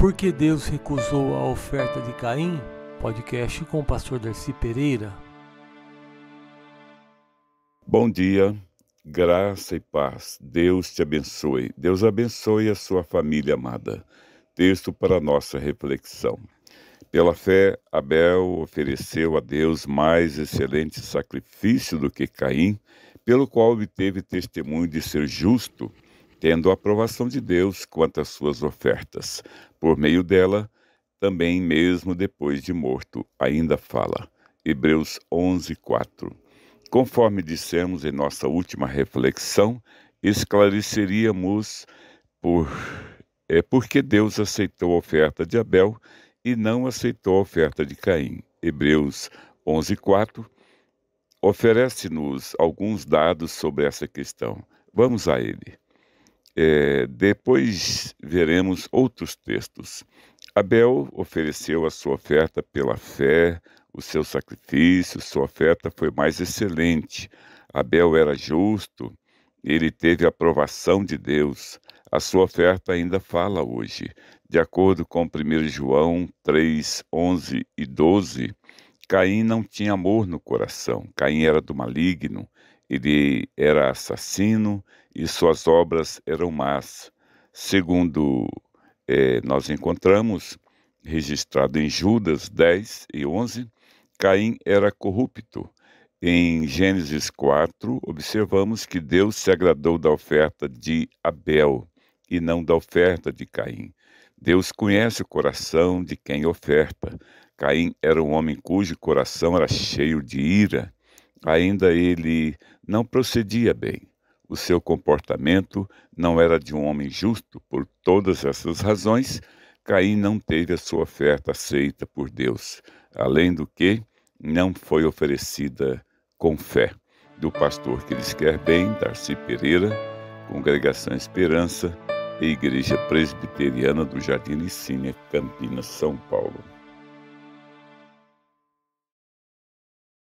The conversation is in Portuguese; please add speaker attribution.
Speaker 1: Por que Deus recusou a oferta de Caim? Podcast com o pastor Darcy Pereira. Bom dia, graça e paz. Deus te abençoe. Deus abençoe a sua família amada. Texto para nossa reflexão. Pela fé, Abel ofereceu a Deus mais excelente sacrifício do que Caim, pelo qual obteve testemunho de ser justo tendo a aprovação de Deus quanto às suas ofertas. Por meio dela, também mesmo depois de morto, ainda fala. Hebreus 11:4. Conforme dissemos em nossa última reflexão, esclareceríamos por é porque Deus aceitou a oferta de Abel e não aceitou a oferta de Caim. Hebreus 11:4 oferece-nos alguns dados sobre essa questão. Vamos a ele. É, depois veremos outros textos. Abel ofereceu a sua oferta pela fé, o seu sacrifício, sua oferta foi mais excelente. Abel era justo, ele teve a aprovação de Deus. A sua oferta ainda fala hoje. De acordo com 1 João 3, 11 e 12, Caim não tinha amor no coração. Caim era do maligno, ele era assassino e suas obras eram más. Segundo eh, nós encontramos, registrado em Judas 10 e 11, Caim era corrupto. Em Gênesis 4, observamos que Deus se agradou da oferta de Abel e não da oferta de Caim. Deus conhece o coração de quem oferta. Caim era um homem cujo coração era cheio de ira. Ainda ele não procedia bem. O seu comportamento não era de um homem justo. Por todas essas razões, Caim não teve a sua oferta aceita por Deus. Além do que, não foi oferecida com fé. Do pastor que lhes quer bem, Darcy Pereira, Congregação Esperança e Igreja Presbiteriana do Jardim Licínia, Campinas, São Paulo.